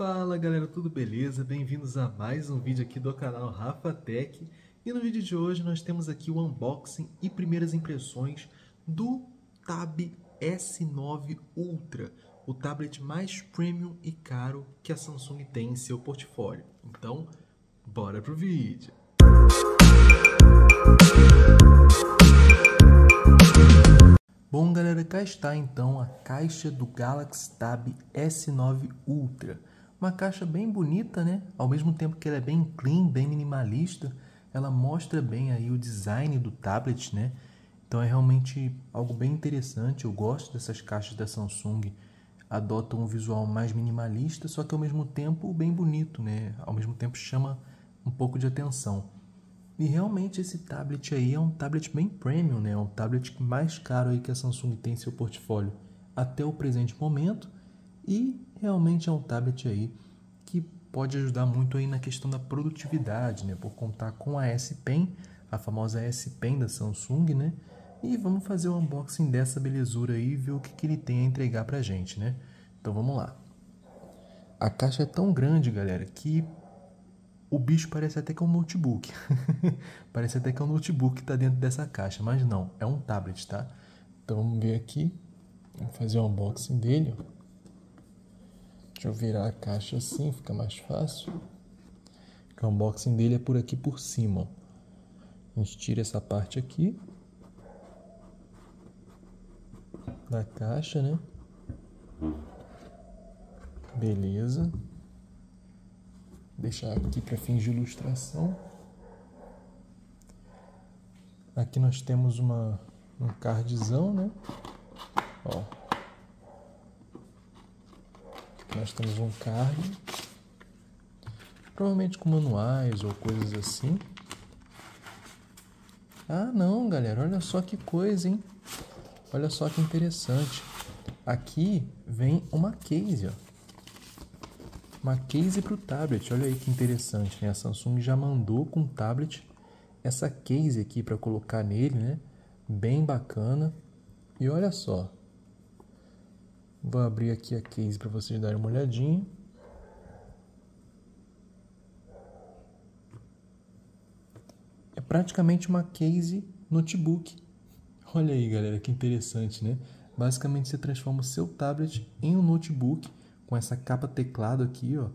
Fala galera, tudo beleza? Bem-vindos a mais um vídeo aqui do canal Rafa Tech e no vídeo de hoje nós temos aqui o unboxing e primeiras impressões do Tab S9 Ultra, o tablet mais premium e caro que a Samsung tem em seu portfólio. Então, bora pro vídeo! Bom galera, cá está então a caixa do Galaxy Tab S9 Ultra uma caixa bem bonita, né? Ao mesmo tempo que ela é bem clean, bem minimalista, ela mostra bem aí o design do tablet, né? Então é realmente algo bem interessante. Eu gosto dessas caixas da Samsung. Adotam um visual mais minimalista, só que ao mesmo tempo bem bonito, né? Ao mesmo tempo chama um pouco de atenção. E realmente esse tablet aí é um tablet bem premium, né? É um tablet mais caro aí que a Samsung tem em seu portfólio até o presente momento. E realmente é um tablet aí que pode ajudar muito aí na questão da produtividade, né? Por contar com a S Pen, a famosa S Pen da Samsung, né? E vamos fazer o um unboxing dessa belezura aí e ver o que, que ele tem a entregar pra gente, né? Então vamos lá. A caixa é tão grande, galera, que o bicho parece até que é um notebook. parece até que é um notebook que está dentro dessa caixa, mas não, é um tablet, tá? Então vamos ver aqui, vamos fazer o unboxing dele. Ó. Deixa eu virar a caixa assim, fica mais fácil. O unboxing dele é por aqui por cima. Ó. A gente tira essa parte aqui da caixa, né? Beleza. Deixar aqui para fins de ilustração. Aqui nós temos uma um cardzão, né? Ó, nós temos um card, provavelmente com manuais ou coisas assim. Ah, não, galera, olha só que coisa, hein? Olha só que interessante. Aqui vem uma case, ó. Uma case para o tablet. Olha aí que interessante, né? A Samsung já mandou com o tablet essa case aqui para colocar nele, né? Bem bacana. E olha só, Vou abrir aqui a case para vocês darem uma olhadinha. É praticamente uma case notebook. Olha aí, galera, que interessante, né? Basicamente você transforma o seu tablet em um notebook com essa capa teclado aqui, ó.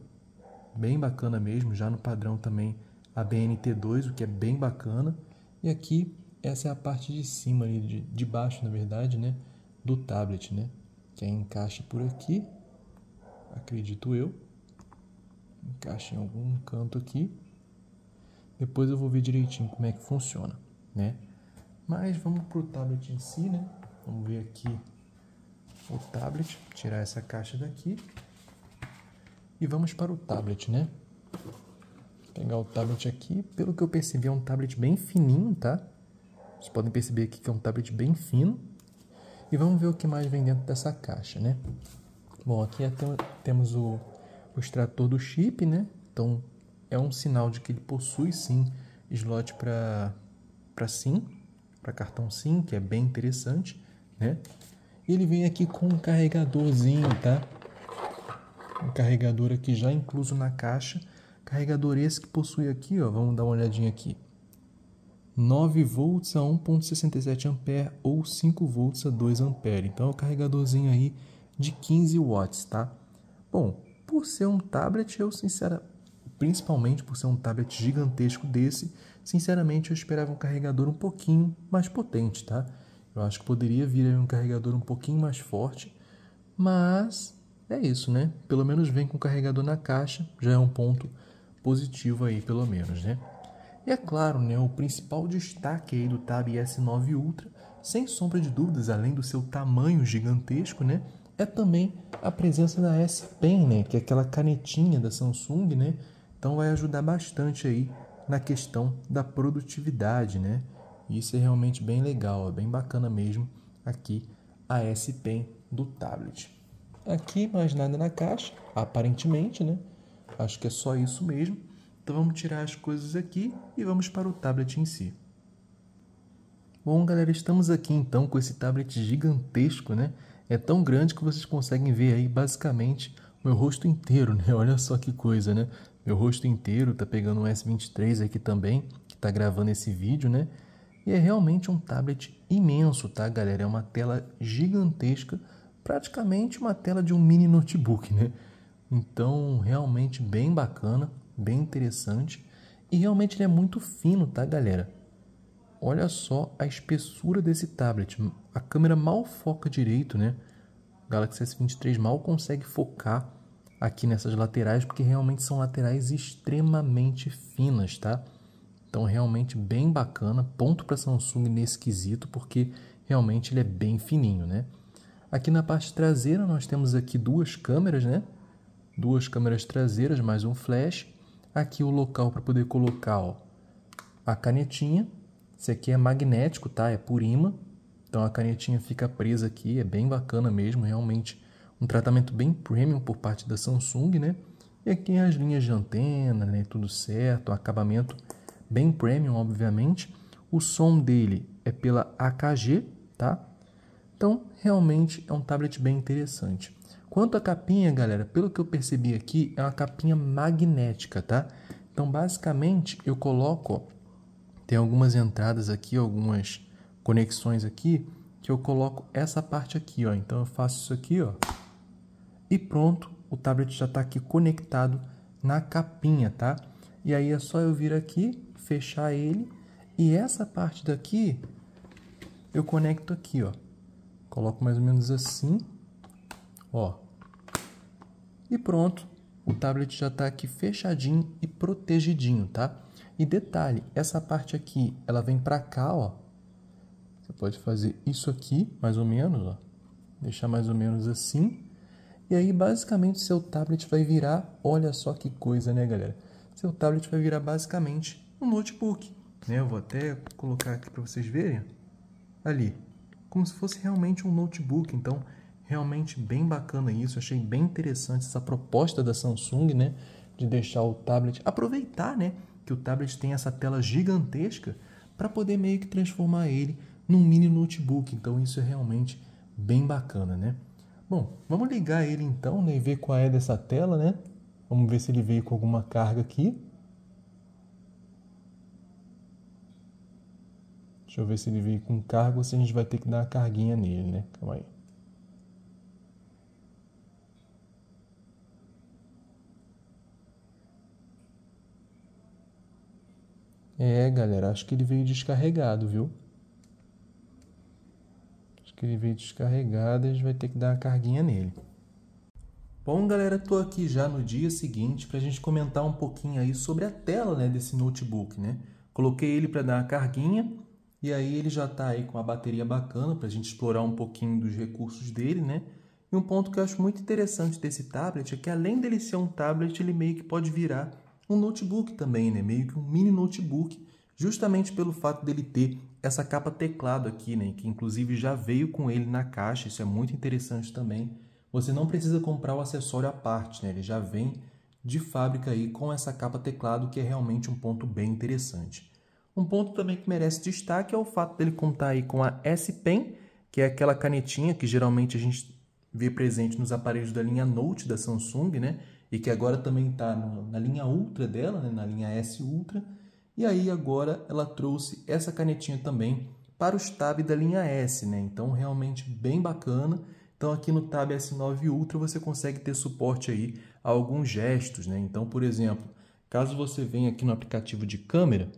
Bem bacana mesmo, já no padrão também a BNT2, o que é bem bacana. E aqui essa é a parte de cima ali, de, de baixo, na verdade, né, do tablet, né? que é encaixe por aqui, acredito eu. Encaixe em algum canto aqui. Depois eu vou ver direitinho como é que funciona, né? Mas vamos pro tablet em si, né? Vamos ver aqui o tablet, tirar essa caixa daqui. E vamos para o tablet, né? pegar o tablet aqui. Pelo que eu percebi, é um tablet bem fininho, tá? Vocês podem perceber aqui que é um tablet bem fino. E vamos ver o que mais vem dentro dessa caixa, né? Bom, aqui é temos o, o extrator do chip, né? Então é um sinal de que ele possui sim slot para para SIM, para cartão SIM, que é bem interessante, né? E ele vem aqui com um carregadorzinho, tá? Um carregador aqui já incluso na caixa. Carregador esse que possui aqui, ó. Vamos dar uma olhadinha aqui. 9 volts a 1.67 ampere ou 5 volts a 2 ampere. Então é o carregadorzinho aí de 15 watts, tá? Bom, por ser um tablet, eu sinceramente principalmente por ser um tablet gigantesco desse, sinceramente eu esperava um carregador um pouquinho mais potente, tá? Eu acho que poderia vir um carregador um pouquinho mais forte, mas é isso, né? Pelo menos vem com o carregador na caixa, já é um ponto positivo aí, pelo menos, né? E é claro, né, o principal destaque aí do Tab S9 Ultra, sem sombra de dúvidas, além do seu tamanho gigantesco, né, é também a presença da S Pen, né, que é aquela canetinha da Samsung, né? Então vai ajudar bastante aí na questão da produtividade, né? Isso é realmente bem legal, é bem bacana mesmo aqui a S Pen do tablet. Aqui mais nada na caixa, aparentemente, né? Acho que é só isso mesmo. Então vamos tirar as coisas aqui e vamos para o tablet em si. Bom, galera, estamos aqui então com esse tablet gigantesco, né? É tão grande que vocês conseguem ver aí basicamente o meu rosto inteiro, né? Olha só que coisa, né? Meu rosto inteiro tá pegando um S23 aqui também, que tá gravando esse vídeo, né? E é realmente um tablet imenso, tá, galera? É uma tela gigantesca, praticamente uma tela de um mini notebook, né? Então, realmente bem bacana bem interessante. E realmente ele é muito fino, tá, galera? Olha só a espessura desse tablet. A câmera mal foca direito, né? O Galaxy S23 mal consegue focar aqui nessas laterais, porque realmente são laterais extremamente finas, tá? Então, realmente bem bacana. Ponto para Samsung nesse quesito, porque realmente ele é bem fininho, né? Aqui na parte traseira nós temos aqui duas câmeras, né? Duas câmeras traseiras, mais um flash aqui o local para poder colocar ó, a canetinha. Esse aqui é magnético, tá? É por imã. Então a canetinha fica presa aqui, é bem bacana mesmo, realmente um tratamento bem premium por parte da Samsung, né? E aqui as linhas de antena, né? Tudo certo, acabamento bem premium, obviamente. O som dele é pela AKG, tá? Então, realmente é um tablet bem interessante. Quanto à capinha, galera, pelo que eu percebi aqui, é uma capinha magnética, tá? Então, basicamente, eu coloco, ó, tem algumas entradas aqui, algumas conexões aqui, que eu coloco essa parte aqui, ó. Então, eu faço isso aqui, ó, e pronto, o tablet já está aqui conectado na capinha, tá? E aí é só eu vir aqui, fechar ele, e essa parte daqui eu conecto aqui, ó. Coloco mais ou menos assim, Ó. E pronto, o tablet já está aqui fechadinho e protegidinho, tá? E detalhe, essa parte aqui, ela vem para cá, ó. Você pode fazer isso aqui, mais ou menos, ó. Deixar mais ou menos assim. E aí, basicamente, seu tablet vai virar, olha só que coisa, né, galera? Seu tablet vai virar basicamente um notebook, né? Eu vou até colocar aqui para vocês verem. Ali, como se fosse realmente um notebook, então realmente bem bacana isso, achei bem interessante essa proposta da Samsung, né, de deixar o tablet aproveitar, né, que o tablet tem essa tela gigantesca para poder meio que transformar ele num mini notebook. Então isso é realmente bem bacana, né? Bom, vamos ligar ele então, né, e ver qual é dessa tela, né? Vamos ver se ele veio com alguma carga aqui. Deixa eu ver se ele veio com carga ou se a gente vai ter que dar uma carguinha nele, né? Calma aí. É, galera, acho que ele veio descarregado, viu? Acho que ele veio descarregado, a gente vai ter que dar uma carguinha nele. Bom, galera, tô aqui já no dia seguinte para a gente comentar um pouquinho aí sobre a tela né, desse notebook, né? Coloquei ele para dar uma carguinha e aí ele já está aí com a bateria bacana para a gente explorar um pouquinho dos recursos dele, né? E um ponto que eu acho muito interessante desse tablet é que além dele ser um tablet, ele meio que pode virar um notebook também, né? Meio que um mini notebook, justamente pelo fato dele ter essa capa teclado aqui, né? Que inclusive já veio com ele na caixa, isso é muito interessante também. Você não precisa comprar o acessório à parte, né? Ele já vem de fábrica aí com essa capa teclado, que é realmente um ponto bem interessante. Um ponto também que merece destaque é o fato dele contar aí com a S Pen, que é aquela canetinha que geralmente a gente vê presente nos aparelhos da linha Note da Samsung, né? e que agora também está na linha Ultra dela, né, na linha S Ultra. E aí agora ela trouxe essa canetinha também para os tab da linha S, né? Então realmente bem bacana. Então aqui no Tab S9 Ultra você consegue ter suporte aí a alguns gestos, né? Então, por exemplo, caso você venha aqui no aplicativo de câmera,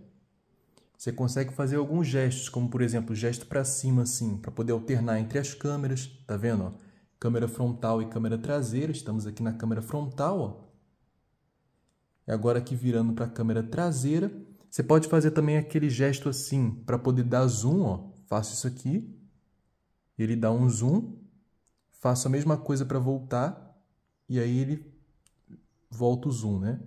você consegue fazer alguns gestos, como por exemplo, gesto para cima assim, para poder alternar entre as câmeras, tá vendo? Ó? câmera frontal e câmera traseira. Estamos aqui na câmera frontal, ó. E é agora aqui virando para a câmera traseira. Você pode fazer também aquele gesto assim para poder dar zoom, ó. Faço isso aqui. Ele dá um zoom. Faço a mesma coisa para voltar e aí ele volta o zoom, né?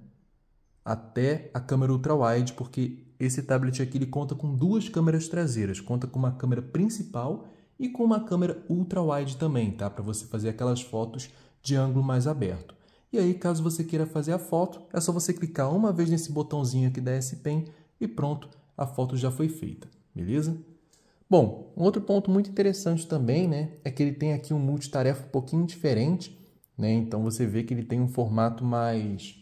Até a câmera ultra-wide, porque esse tablet aqui ele conta com duas câmeras traseiras, conta com uma câmera principal e com uma câmera ultra wide também, tá? Para você fazer aquelas fotos de ângulo mais aberto. E aí, caso você queira fazer a foto, é só você clicar uma vez nesse botãozinho aqui da S-Pen e pronto, a foto já foi feita, beleza? Bom, um outro ponto muito interessante também, né, é que ele tem aqui um multitarefa um pouquinho diferente, né? Então você vê que ele tem um formato mais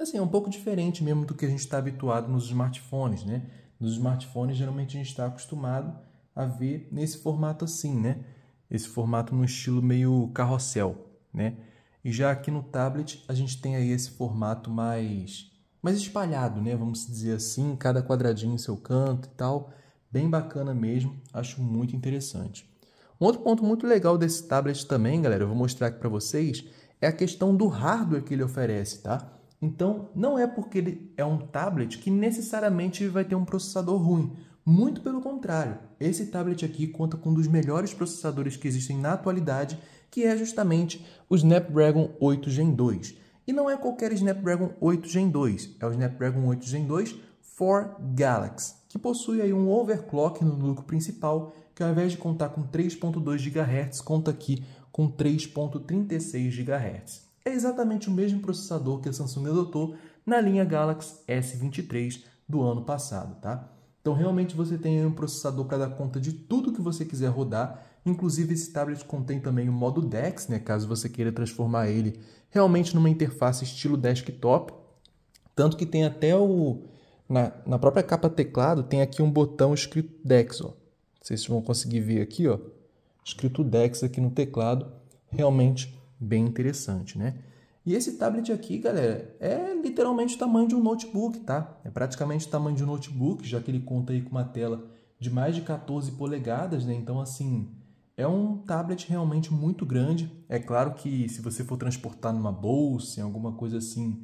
assim, é um pouco diferente mesmo do que a gente está habituado nos smartphones, né? Nos smartphones geralmente a gente está acostumado a ver nesse formato assim, né? Esse formato no estilo meio carrossel, né? E já aqui no tablet a gente tem aí esse formato mais mais espalhado, né? Vamos dizer assim, cada quadradinho em seu canto e tal, bem bacana mesmo, acho muito interessante. Um outro ponto muito legal desse tablet também, galera, eu vou mostrar aqui para vocês, é a questão do hardware que ele oferece, tá? Então, não é porque ele é um tablet que necessariamente vai ter um processador ruim. Muito pelo contrário, esse tablet aqui conta com um dos melhores processadores que existem na atualidade, que é justamente o Snapdragon 8 Gen 2. E não é qualquer Snapdragon 8 Gen 2, é o Snapdragon 8 Gen 2 for Galaxy, que possui aí um overclock no núcleo principal, que ao invés de contar com 3.2 GHz, conta aqui com 3.36 GHz. É exatamente o mesmo processador que a Samsung adotou na linha Galaxy S23 do ano passado, tá? Então realmente você tem um processador para dar conta de tudo que você quiser rodar. Inclusive esse tablet contém também o modo DeX, né, caso você queira transformar ele realmente numa interface estilo desktop. Tanto que tem até o na, na própria capa teclado tem aqui um botão escrito DeX, ó. Vocês vão conseguir ver aqui, ó, escrito DeX aqui no teclado. Realmente bem interessante, né? E esse tablet aqui, galera, é literalmente o tamanho de um notebook, tá? É praticamente o tamanho de um notebook, já que ele conta aí com uma tela de mais de 14 polegadas, né? Então, assim, é um tablet realmente muito grande. É claro que se você for transportar numa bolsa, em alguma coisa assim,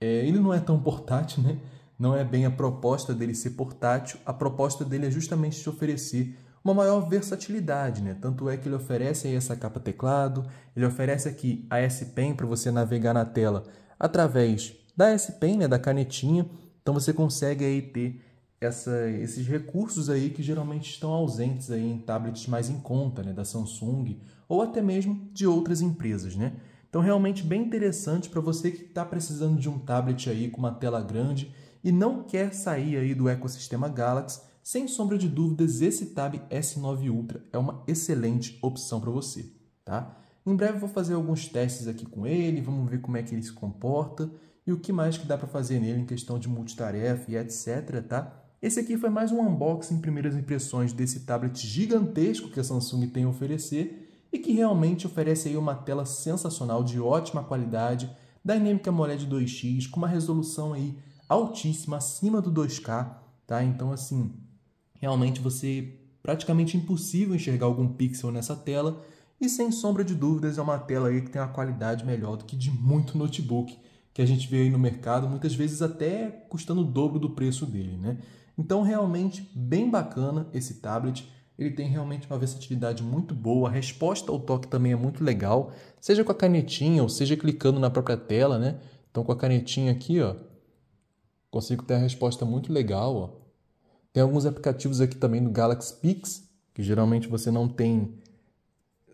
é, ele não é tão portátil, né? Não é bem a proposta dele ser portátil. A proposta dele é justamente te oferecer uma maior versatilidade, né? Tanto é que ele oferece aí essa capa teclado, ele oferece aqui a S Pen para você navegar na tela através da S Pen, né, da canetinha. Então você consegue aí ter essa, esses recursos aí que geralmente estão ausentes aí em tablets mais em conta, né, da Samsung ou até mesmo de outras empresas, né? Então realmente bem interessante para você que está precisando de um tablet aí com uma tela grande e não quer sair aí do ecossistema Galaxy sem sombra de dúvidas, esse Tab S9 Ultra é uma excelente opção para você, tá? Em breve vou fazer alguns testes aqui com ele, vamos ver como é que ele se comporta e o que mais que dá para fazer nele em questão de multitarefa e etc, tá? Esse aqui foi mais um unboxing, primeiras impressões desse tablet gigantesco que a Samsung tem a oferecer e que realmente oferece aí uma tela sensacional de ótima qualidade, Dynamic AMOLED 2X com uma resolução aí altíssima, acima do 2K, tá? Então assim, realmente você praticamente impossível enxergar algum pixel nessa tela e sem sombra de dúvidas é uma tela aí que tem uma qualidade melhor do que de muito notebook que a gente vê aí no mercado, muitas vezes até custando o dobro do preço dele, né? Então realmente bem bacana esse tablet, ele tem realmente uma versatilidade muito boa, a resposta ao toque também é muito legal, seja com a canetinha ou seja clicando na própria tela, né? Então com a canetinha aqui, ó, consigo ter a resposta muito legal, ó. Tem alguns aplicativos aqui também no Galaxy Pix, que geralmente você não tem,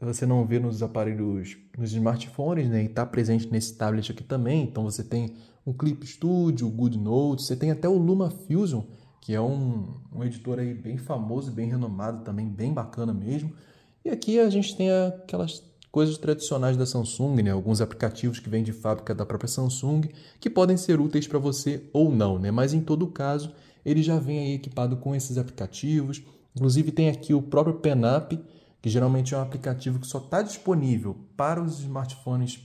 você não vê nos aparelhos, nos smartphones, né? E está presente nesse tablet aqui também. Então você tem o Clip Studio, o Good Notes, você tem até o Luma Fusion, que é um, um editor aí bem famoso, bem renomado também, bem bacana mesmo. E aqui a gente tem aquelas coisas tradicionais da Samsung, né? alguns aplicativos que vêm de fábrica da própria Samsung, que podem ser úteis para você ou não, né? mas em todo caso ele já vem aí equipado com esses aplicativos. Inclusive tem aqui o próprio Penap, que geralmente é um aplicativo que só está disponível para os smartphones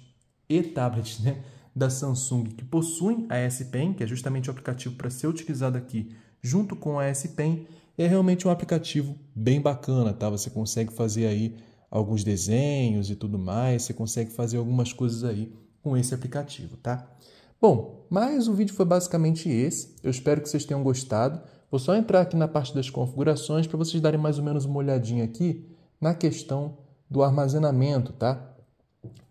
e tablets né, da Samsung que possuem a S Pen, que é justamente o aplicativo para ser utilizado aqui junto com a S Pen. É realmente um aplicativo bem bacana, tá? Você consegue fazer aí alguns desenhos e tudo mais, você consegue fazer algumas coisas aí com esse aplicativo, tá? Bom, mas o vídeo foi basicamente esse. Eu espero que vocês tenham gostado. Vou só entrar aqui na parte das configurações para vocês darem mais ou menos uma olhadinha aqui na questão do armazenamento, tá?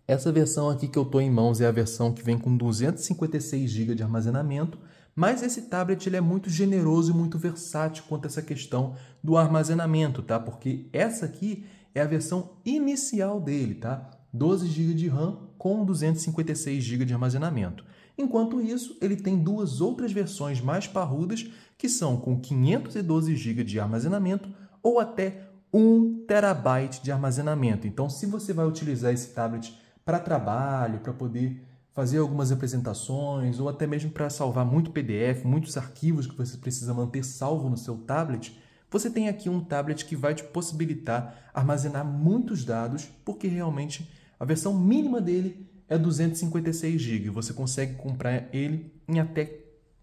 Essa versão aqui que eu estou em mãos é a versão que vem com 256 GB de armazenamento, mas esse tablet ele é muito generoso e muito versátil quanto a essa questão do armazenamento, tá? Porque essa aqui é a versão inicial dele, tá? 12 GB de RAM com 256 GB de armazenamento. Enquanto isso, ele tem duas outras versões mais parrudas, que são com 512 GB de armazenamento ou até 1 terabyte de armazenamento. Então, se você vai utilizar esse tablet para trabalho, para poder fazer algumas apresentações ou até mesmo para salvar muito PDF, muitos arquivos que você precisa manter salvo no seu tablet, você tem aqui um tablet que vai te possibilitar armazenar muitos dados, porque realmente a versão mínima dele é 256 GB. Você consegue comprar ele em até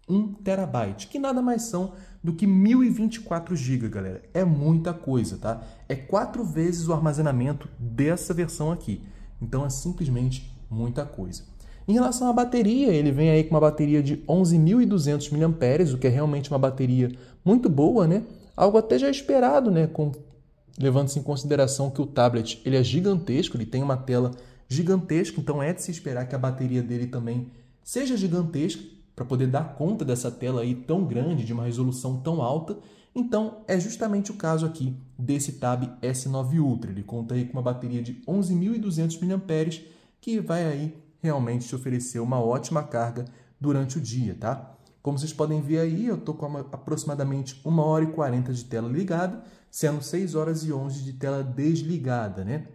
1 terabyte, que nada mais são do que 1024 GB, galera. É muita coisa, tá? É quatro vezes o armazenamento dessa versão aqui. Então é simplesmente muita coisa. Em relação à bateria, ele vem aí com uma bateria de 11.200 mAh, o que é realmente uma bateria muito boa, né? Algo até já esperado, né? Com... Levando-se em consideração que o tablet ele é gigantesco, ele tem uma tela gigantesco, então é de se esperar que a bateria dele também seja gigantesca para poder dar conta dessa tela aí tão grande, de uma resolução tão alta. Então é justamente o caso aqui desse Tab S9 Ultra. Ele conta aí com uma bateria de 11.200 mAh que vai aí realmente te oferecer uma ótima carga durante o dia, tá? Como vocês podem ver aí, eu estou com aproximadamente 1 hora e 40 de tela ligada, sendo 6 horas e 11 de tela desligada, né?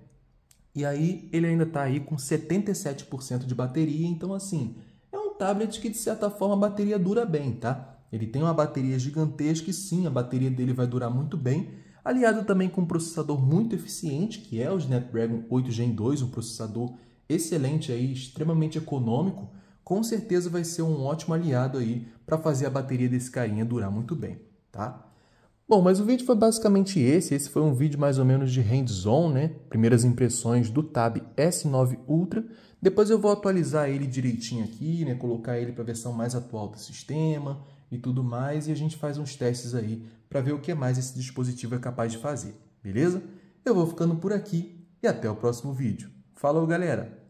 E aí ele ainda está aí com 77% de bateria, então assim, é um tablet que de certa forma a bateria dura bem, tá? Ele tem uma bateria gigantesca e sim, a bateria dele vai durar muito bem, aliado também com um processador muito eficiente, que é o Snapdragon 8 Gen 2, um processador excelente aí, extremamente econômico, com certeza vai ser um ótimo aliado aí para fazer a bateria desse carinha durar muito bem, tá? Bom, mas o vídeo foi basicamente esse. Esse foi um vídeo mais ou menos de hands-on, né? Primeiras impressões do Tab S9 Ultra. Depois eu vou atualizar ele direitinho aqui, né? Colocar ele para a versão mais atual do sistema e tudo mais. E a gente faz uns testes aí para ver o que mais esse dispositivo é capaz de fazer, beleza? Eu vou ficando por aqui e até o próximo vídeo. Falou, galera!